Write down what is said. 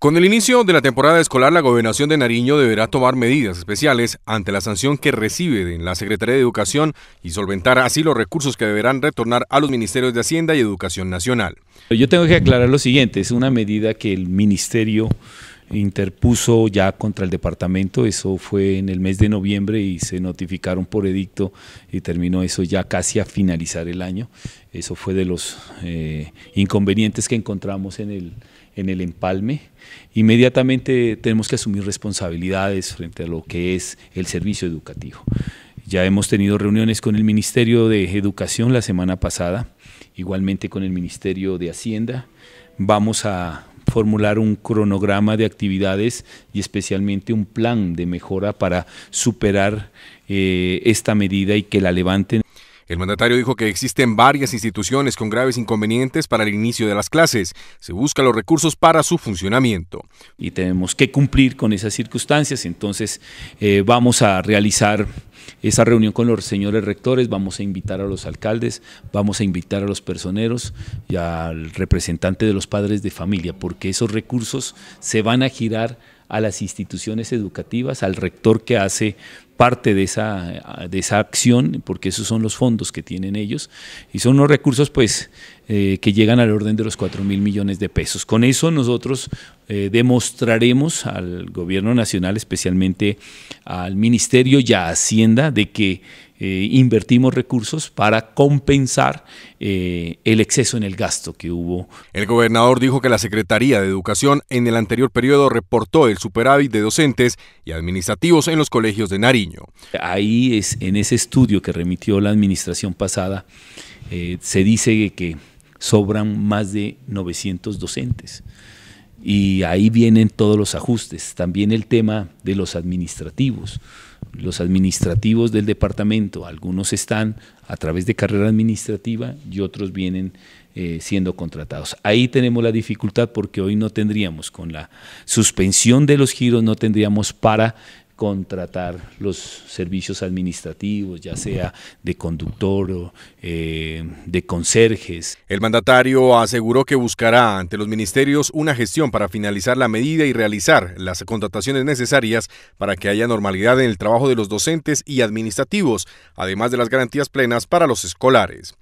Con el inicio de la temporada escolar, la gobernación de Nariño deberá tomar medidas especiales ante la sanción que recibe de la Secretaría de Educación y solventar así los recursos que deberán retornar a los ministerios de Hacienda y Educación Nacional. Yo tengo que aclarar lo siguiente, es una medida que el ministerio interpuso ya contra el departamento, eso fue en el mes de noviembre y se notificaron por edicto y terminó eso ya casi a finalizar el año. Eso fue de los eh, inconvenientes que encontramos en el, en el empalme. Inmediatamente tenemos que asumir responsabilidades frente a lo que es el servicio educativo. Ya hemos tenido reuniones con el Ministerio de Educación la semana pasada, igualmente con el Ministerio de Hacienda. Vamos a formular un cronograma de actividades y especialmente un plan de mejora para superar eh, esta medida y que la levanten. El mandatario dijo que existen varias instituciones con graves inconvenientes para el inicio de las clases. Se buscan los recursos para su funcionamiento. Y tenemos que cumplir con esas circunstancias, entonces eh, vamos a realizar esa reunión con los señores rectores, vamos a invitar a los alcaldes, vamos a invitar a los personeros y al representante de los padres de familia, porque esos recursos se van a girar a las instituciones educativas, al rector que hace parte de esa, de esa acción, porque esos son los fondos que tienen ellos, y son unos recursos pues, eh, que llegan al orden de los 4 mil millones de pesos. Con eso nosotros eh, demostraremos al Gobierno Nacional, especialmente al Ministerio y a Hacienda, de que eh, invertimos recursos para compensar eh, el exceso en el gasto que hubo. El gobernador dijo que la Secretaría de Educación en el anterior periodo reportó el superávit de docentes y administrativos en los colegios de Nariño. Ahí es en ese estudio que remitió la administración pasada, eh, se dice que sobran más de 900 docentes. Y ahí vienen todos los ajustes. También el tema de los administrativos. Los administrativos del departamento, algunos están a través de carrera administrativa y otros vienen eh, siendo contratados. Ahí tenemos la dificultad porque hoy no tendríamos, con la suspensión de los giros, no tendríamos para contratar los servicios administrativos, ya sea de conductor o eh, de conserjes. El mandatario aseguró que buscará ante los ministerios una gestión para finalizar la medida y realizar las contrataciones necesarias para que haya normalidad en el trabajo de los docentes y administrativos, además de las garantías plenas para los escolares.